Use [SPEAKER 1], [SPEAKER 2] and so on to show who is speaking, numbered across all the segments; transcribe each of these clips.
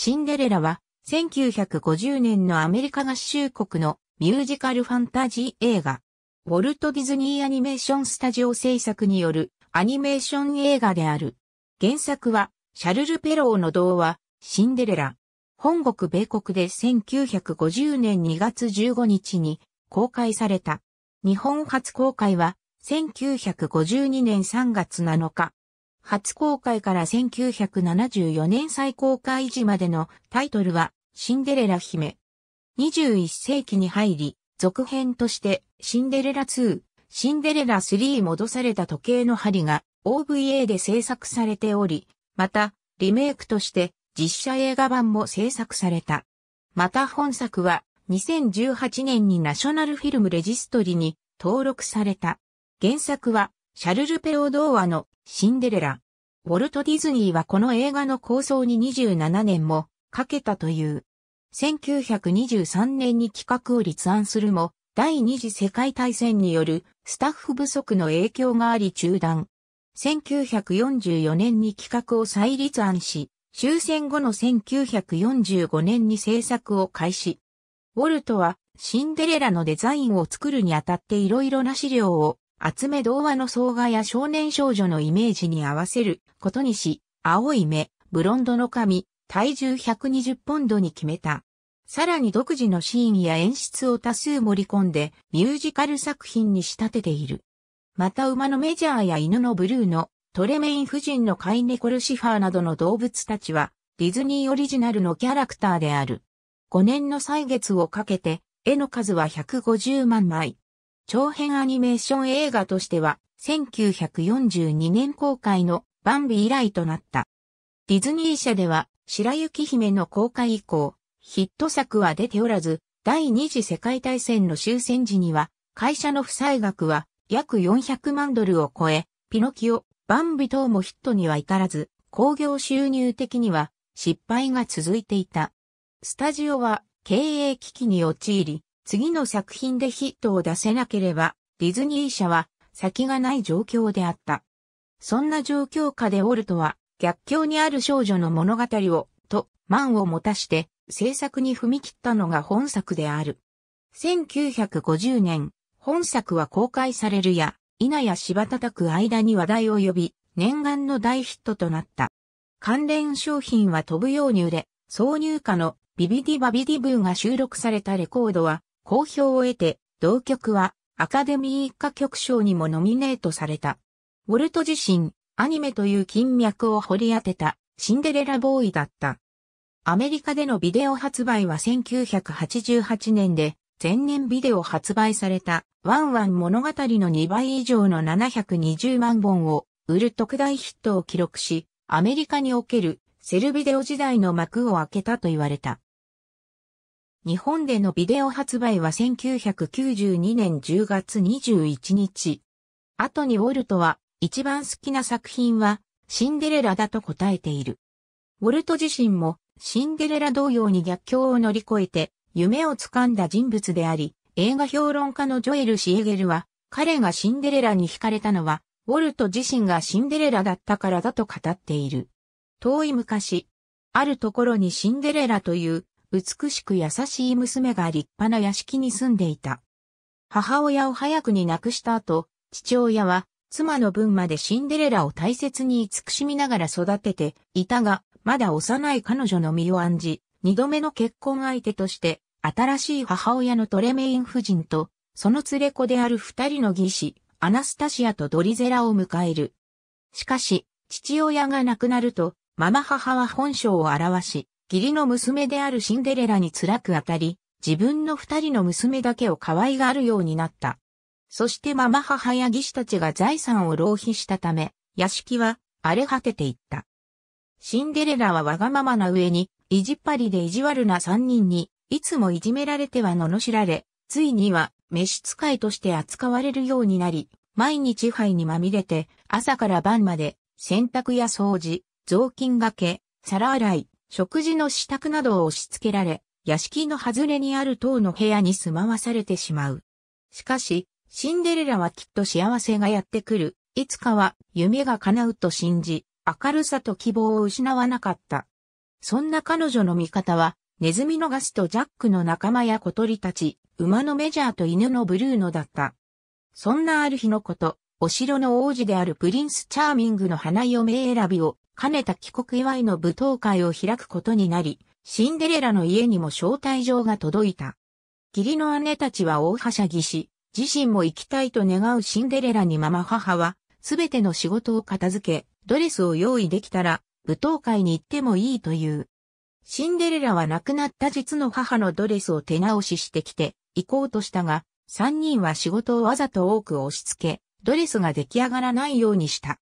[SPEAKER 1] シンデレラは、1950年のアメリカ合衆国のミュージカルファンタジー映画。ウォルト・ディズニー・アニメーション・スタジオ制作によるアニメーション映画である。原作は、シャルル・ペローの童話、シンデレラ。本国米国で1950年2月15日に公開された。日本初公開は1952年3月7日。初公開から1974年最高開時までのタイトルはシンデレラ姫。21世紀に入り、続編としてシンデレラ2、シンデレラ3戻された時計の針が OVA で制作されており、またリメイクとして実写映画版も制作された。また本作は2018年にナショナルフィルムレジストリに登録された。原作はシャルル・ペロー童話のシンデレラ。ウォルト・ディズニーはこの映画の構想に27年もかけたという。1923年に企画を立案するも、第二次世界大戦によるスタッフ不足の影響があり中断。1944年に企画を再立案し、終戦後の1945年に制作を開始。ウォルトはシンデレラのデザインを作るにあたっていろいろな資料を厚め童話の総画や少年少女のイメージに合わせることにし、青い目、ブロンドの髪、体重120ポンドに決めた。さらに独自のシーンや演出を多数盛り込んでミュージカル作品に仕立てている。また馬のメジャーや犬のブルーのトレメイン夫人の飼い猫ルシファーなどの動物たちはディズニーオリジナルのキャラクターである。5年の歳月をかけて絵の数は150万枚。長編アニメーション映画としては、1942年公開のバンビ以来となった。ディズニー社では、白雪姫の公開以降、ヒット作は出ておらず、第二次世界大戦の終戦時には、会社の負債額は約400万ドルを超え、ピノキオ、バンビ等もヒットには至らず、興行収入的には失敗が続いていた。スタジオは経営危機に陥り、次の作品でヒットを出せなければ、ディズニー社は先がない状況であった。そんな状況下でオルトは、逆境にある少女の物語を、と、満を持たして、制作に踏み切ったのが本作である。1950年、本作は公開されるや、稲や芝叩く間に話題を呼び、念願の大ヒットとなった。関連商品は飛ぶように売れ、挿入歌のビビディバビディブーが収録されたレコードは好評を得て、同曲はアカデミー一家曲賞にもノミネートされた。ウォルト自身、アニメという金脈を掘り当てたシンデレラボーイだった。アメリカでのビデオ発売は1988年で、前年ビデオ発売されたワンワン物語の2倍以上の720万本を売る特大ヒットを記録し、アメリカにおけるセルビデオ時代の幕を開けたと言われた。日本でのビデオ発売は1992年10月21日。後にウォルトは、一番好きな作品は、シンデレラだと答えている。ウォルト自身も、シンデレラ同様に逆境を乗り越えて、夢をつかんだ人物であり、映画評論家のジョエル・シエゲルは、彼がシンデレラに惹かれたのは、ウォルト自身がシンデレラだったからだと語っている。遠い昔、あるところにシンデレラという美しく優しい娘が立派な屋敷に住んでいた。母親を早くに亡くした後、父親は妻の分までシンデレラを大切に慈しみながら育てていたが、まだ幼い彼女の身を案じ、二度目の結婚相手として、新しい母親のトレメイン夫人と、その連れ子である二人の義士、アナスタシアとドリゼラを迎える。しかし、父親が亡くなると、ママ母は本性を表し、義理の娘であるシンデレラに辛く当たり、自分の二人の娘だけを可愛がるようになった。そしてママ母や義士たちが財産を浪費したため、屋敷は荒れ果てていった。シンデレラはわがままな上に、意地っぱりで意地悪な三人に、いつもいじめられては罵られ、ついには召使いとして扱われるようになり、毎日灰にまみれて、朝から晩まで、洗濯や掃除、雑巾がけ、皿洗い、食事の支度などを押し付けられ、屋敷の外れにある塔の部屋に住まわされてしまう。しかし、シンデレラはきっと幸せがやってくる。いつかは夢が叶うと信じ、明るさと希望を失わなかった。そんな彼女の味方は、ネズミのガスとジャックの仲間や小鳥たち、馬のメジャーと犬のブルーノだった。そんなある日のこと、お城の王子であるプリンス・チャーミングの花嫁選びをねた帰国祝いの舞踏会を開くことになり、シンデレラの家にも招待状が届いた。義理の姉たちは大はしゃぎし、自身も行きたいと願うシンデレラにママ母は、すべての仕事を片付け、ドレスを用意できたら、舞踏会に行ってもいいという。シンデレラは亡くなった実の母のドレスを手直ししてきて、行こうとしたが、三人は仕事をわざと多く押し付け、ドレスが出来上がらないようにした。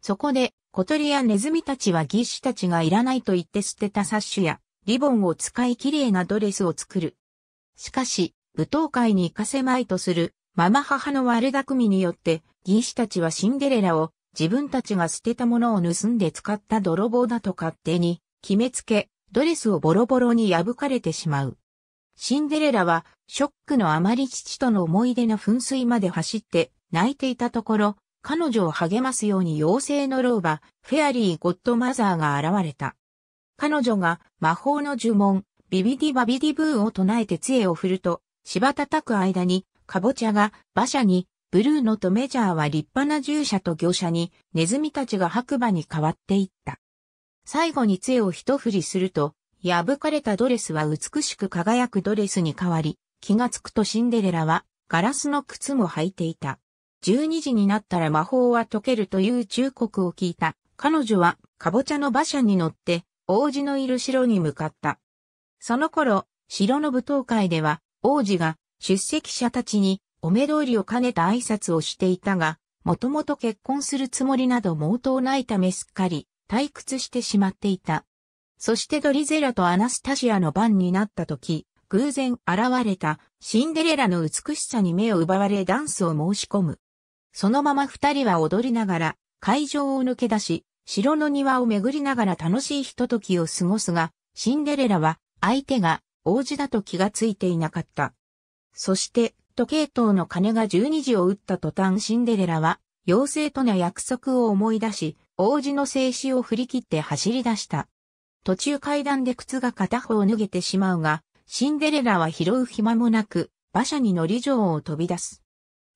[SPEAKER 1] そこで、小鳥やネズミたちは義士たちがいらないと言って捨てたサッシュやリボンを使い綺麗なドレスを作る。しかし、舞踏会に行かせまいとする、ママ母の悪巧みによって、義士たちはシンデレラを自分たちが捨てたものを盗んで使った泥棒だと勝手に決めつけ、ドレスをボロボロに破かれてしまう。シンデレラは、ショックのあまり父との思い出の噴水まで走って泣いていたところ、彼女を励ますように妖精の老婆、フェアリー・ゴッドマザーが現れた。彼女が魔法の呪文、ビビディバビディブーを唱えて杖を振ると、芝叩く間に、カボチャが馬車に、ブルーノとメジャーは立派な従者と業者に、ネズミたちが白馬に変わっていった。最後に杖を一振りすると、破かれたドレスは美しく輝くドレスに変わり、気がつくとシンデレラはガラスの靴も履いていた。12時になったら魔法は解けるという忠告を聞いた。彼女は、カボチャの馬車に乗って、王子のいる城に向かった。その頃、城の舞踏会では、王子が出席者たちにお目通りを兼ねた挨拶をしていたが、もともと結婚するつもりなど毛頭ないためすっかり退屈してしまっていた。そしてドリゼラとアナスタシアの番になった時、偶然現れたシンデレラの美しさに目を奪われダンスを申し込む。そのまま二人は踊りながら、会場を抜け出し、城の庭を巡りながら楽しいひとときを過ごすが、シンデレラは相手が王子だと気がついていなかった。そして、時計塔の鐘が12時を打った途端シンデレラは、妖精との約束を思い出し、王子の静止を振り切って走り出した。途中階段で靴が片方脱げてしまうが、シンデレラは拾う暇もなく、馬車に乗り城を飛び出す。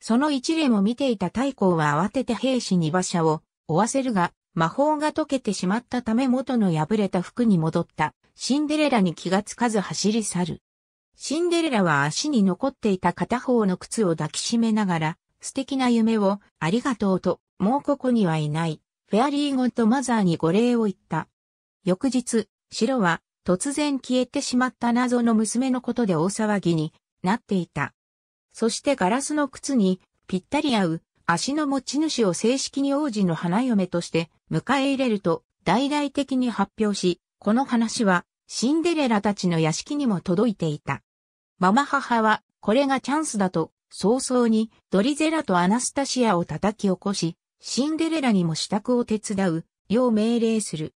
[SPEAKER 1] その一例も見ていた太閤は慌てて兵士に馬車を追わせるが、魔法が解けてしまったため元の破れた服に戻ったシンデレラに気がつかず走り去る。シンデレラは足に残っていた片方の靴を抱きしめながら、素敵な夢をありがとうと、もうここにはいない、フェアリーゴンとマザーに御礼を言った。翌日、白は突然消えてしまった謎の娘のことで大騒ぎになっていた。そしてガラスの靴にぴったり合う足の持ち主を正式に王子の花嫁として迎え入れると大々的に発表し、この話はシンデレラたちの屋敷にも届いていた。ママ母はこれがチャンスだと早々にドリゼラとアナスタシアを叩き起こし、シンデレラにも支度を手伝うよう命令する。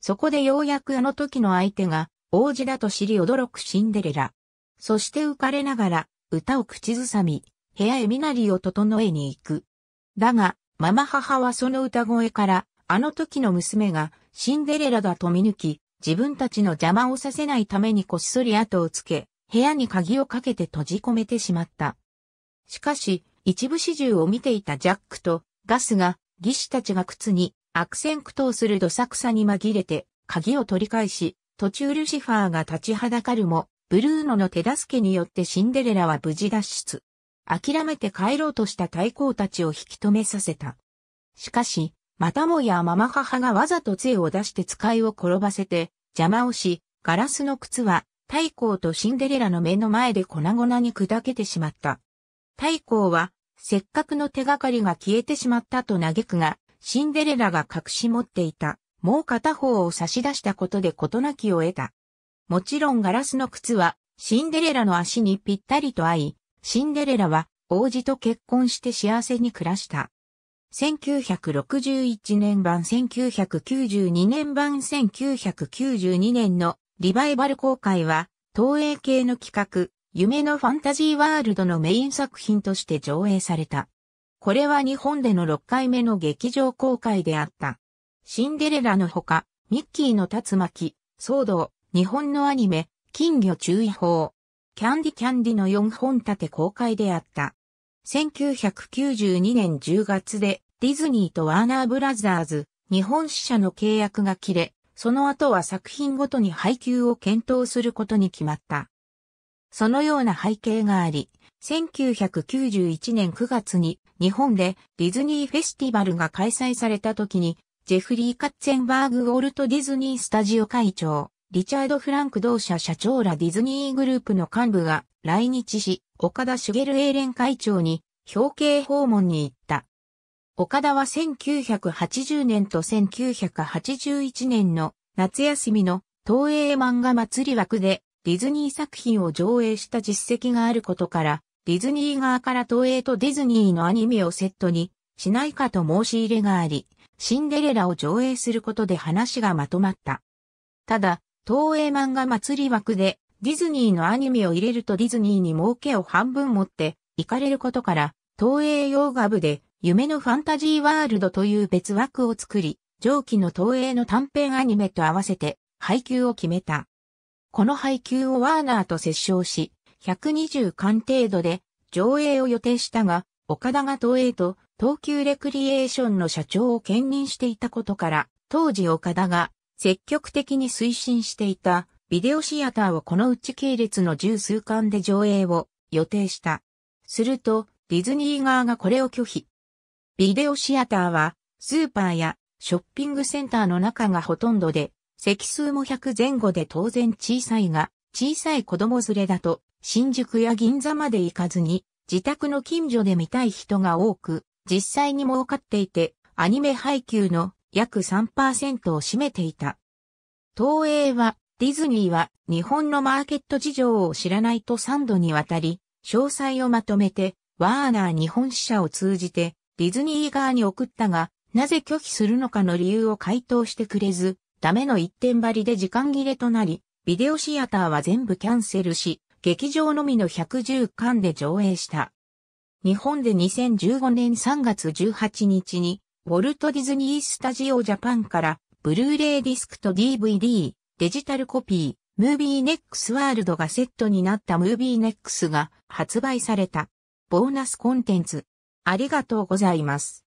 [SPEAKER 1] そこでようやくあの時の相手が王子だと知り驚くシンデレラ。そして浮かれながら歌を口ずさみ、部屋へ身なりを整えに行く。だが、ママ母はその歌声から、あの時の娘がシンデレラだと見抜き、自分たちの邪魔をさせないためにこっそり後をつけ、部屋に鍵をかけて閉じ込めてしまった。しかし、一部始終を見ていたジャックとガスが、技師たちが靴に悪戦苦闘するどさくさに紛れて、鍵を取り返し、途中ルシファーが立ちはだかるも、ブルーノの手助けによってシンデレラは無事脱出。諦めて帰ろうとした太閤たちを引き止めさせた。しかし、またもやママ母がわざと杖を出して使いを転ばせて、邪魔をし、ガラスの靴は、太閤とシンデレラの目の前で粉々に砕けてしまった。太閤は、せっかくの手がかりが消えてしまったと嘆くが、シンデレラが隠し持っていた、もう片方を差し出したことで事なきを得た。もちろんガラスの靴はシンデレラの足にぴったりと合い、シンデレラは王子と結婚して幸せに暮らした。1961年版1992年版1992年のリバイバル公開は、東映系の企画、夢のファンタジーワールドのメイン作品として上映された。これは日本での6回目の劇場公開であった。シンデレラのほか、ミッキーの竜巻、騒動、日本のアニメ、金魚注意報。キャンディキャンディの4本立て公開であった。1992年10月でディズニーとワーナーブラザーズ、日本支社の契約が切れ、その後は作品ごとに配給を検討することに決まった。そのような背景があり、1991年9月に日本でディズニーフェスティバルが開催された時に、ジェフリー・カッツェンバーグ・ウォルト・ディズニー・スタジオ会長、リチャード・フランク同社社長らディズニーグループの幹部が来日し、岡田茂英連会長に表敬訪問に行った。岡田は1980年と1981年の夏休みの東映漫画祭り枠でディズニー作品を上映した実績があることから、ディズニー側から東映とディズニーのアニメをセットにしないかと申し入れがあり、シンデレラを上映することで話がまとまった。ただ、東映漫画祭り枠でディズニーのアニメを入れるとディズニーに儲けを半分持って行かれることから、東映洋画部で夢のファンタジーワールドという別枠を作り、上記の東映の短編アニメと合わせて配給を決めた。この配給をワーナーと折衝し、120巻程度で上映を予定したが、岡田が東映と東急レクリエーションの社長を兼任していたことから、当時岡田が積極的に推進していたビデオシアターをこのうち系列の十数巻で上映を予定した。すると、ディズニー側がこれを拒否。ビデオシアターは、スーパーやショッピングセンターの中がほとんどで、席数も100前後で当然小さいが、小さい子供連れだと、新宿や銀座まで行かずに、自宅の近所で見たい人が多く、実際に儲かっていて、アニメ配給の約3%を占めていた。東映は、ディズニーは日本のマーケット事情を知らないと3度にわたり、詳細をまとめて、ワーナー日本支社を通じて、ディズニー側に送ったが、なぜ拒否するのかの理由を回答してくれず、ダメの一点張りで時間切れとなり、ビデオシアターは全部キャンセルし、劇場のみの110巻で上映した。日本で2015年3月18日にウォルト・ディズニー・スタジオ・ジャパンから、ブルーレイディスクと DVD、デジタルコピー、ムービーネックスワールドがセットになったムービーネックスが発売された。ボーナスコンテンツ。ありがとうございます。